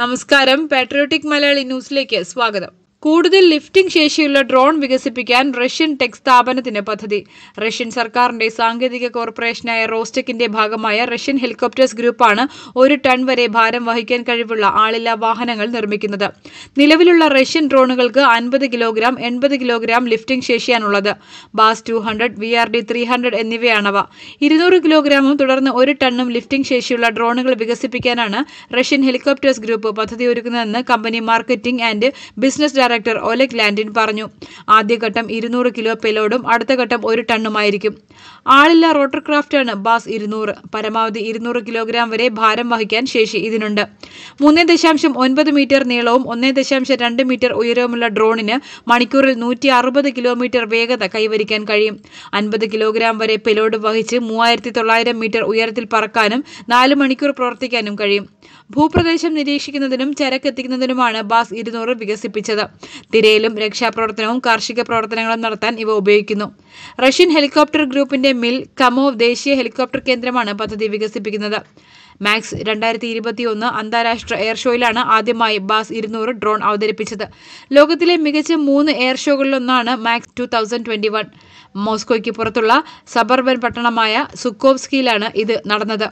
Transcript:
നമസ്കാരം പാട്രിയോട്ടിക് മലയാളി ന്യൂസിലേക്ക് സ്വാഗതം കൂടുതൽ ലിഫ്റ്റിംഗ് ശേഷിയുള്ള ഡ്രോൺ വികസിപ്പിക്കാൻ റഷ്യൻ ടെക് സ്ഥാപനത്തിന് പദ്ധതി റഷ്യൻ സർക്കാരിന്റെ സാങ്കേതിക കോർപ്പറേഷനായ റോസ്റ്റെക്കിന്റെ ഭാഗമായ റഷ്യൻ ഹെലികോപ്റ്റേഴ്സ് ഗ്രൂപ്പാണ് ഒരു ടൺ വരെ ഭാരം വഹിക്കാൻ കഴിവുള്ള ആളില്ലാ വാഹനങ്ങൾ നിർമ്മിക്കുന്നത് നിലവിലുള്ള റഷ്യൻ ഡ്രോണുകൾക്ക് അൻപത് കിലോഗ്രാം എൺപത് കിലോഗ്രാം ലിഫ്റ്റിംഗ് ശേഷിയാണുള്ളത് BAS two hundred V R D three hundred എന്നിവയാണവ ഇരുന്നൂറ് കിലോഗ്രാമും തുടർന്ന് ഒരു ടണ്ണും ലിഫ്റ്റിംഗ് ശേഷിയുള്ള ഡ്രോണുകൾ വികസിപ്പിക്കാനാണ് റഷ്യൻ ഹെലികോപ്റ്റേഴ്സ് ഗ്രൂപ്പ് പദ്ധതി ഒരുക്കുന്നതെന്ന് company marketing and business director director Oleg Landin പറഞ്ഞു ആദ്യഘട്ടം ഇരുന്നൂറ് കിലോ പെലോഡും അടുത്ത ഘട്ടം ഒരു ടണ്ണുമായിരിക്കും ആളില്ല റോട്ടർ ക്രാഫ്റ്റാണ് ബാസ് ഇരുന്നൂറ് പരമാവധി ഇരുന്നൂറ് കിലോഗ്രാം വരെ ഭാരം വഹിക്കാൻ ശേഷി ഇതിനുണ്ട് മൂന്നേ ദശാംശം ഒൻപത് മീറ്റർ നീളവും ഒന്നേ ദശാംശം രണ്ട് മീറ്റർ ഉയരവുമുള്ള ഡ്രോണിന് മണിക്കൂറിൽ നൂറ്റി അറുപത് കിലോമീറ്റർ വേഗത കൈവരിക്കാൻ കഴിയും അൻപത് കിലോഗ്രാം വരെ പെലോഡ് വഹിച്ച് മൂവായിരത്തി തൊള്ളായിരം മീറ്റർ ഉയരത്തിൽ പറക്കാനും നാല് മണിക്കൂർ പ്രവർത്തിക്കാനും കഴിയും ഭൂപ്രദേശം നിരീക്ഷിക്കുന്നതിനും ചരക്കെത്തിക്കുന്നതിനുമാണ് ബാസ് ഇരുന്നൂറ് വികസിപ്പിച്ചത് തിരയിലും രക്ഷാപ്രവർത്തനവും കാർഷിക പ്രവർത്തനങ്ങളും നടത്താൻ ഇവ ഉപയോഗിക്കുന്നു റഷ്യൻ ഹെലികോപ്റ്റർ ഗ്രൂപ്പിന്റെ മിൽ കമോവ് ദേശീയ ഹെലികോപ്റ്റർ കേന്ദ്രമാണ് പദ്ധതി വികസിപ്പിക്കുന്നത് മാക്സ് രണ്ടായിരത്തി ഇരുപത്തിയൊന്ന് അന്താരാഷ്ട്ര എയർ ഷോയിലാണ് ആദ്യമായി ബാസ് ഇരുന്നൂറ് ഡ്രോൺ അവതരിപ്പിച്ചത് ലോകത്തിലെ മികച്ച മൂന്ന് എയർ ഷോകളിലൊന്നാണ് MAKS two thousand twenty one മോസ്കോയ്ക്ക് പുറത്തുള്ള സബർബൻ പട്ടണമായ സുക്കോവ്സ്കിയിലാണ് ഇത് നടന്നത്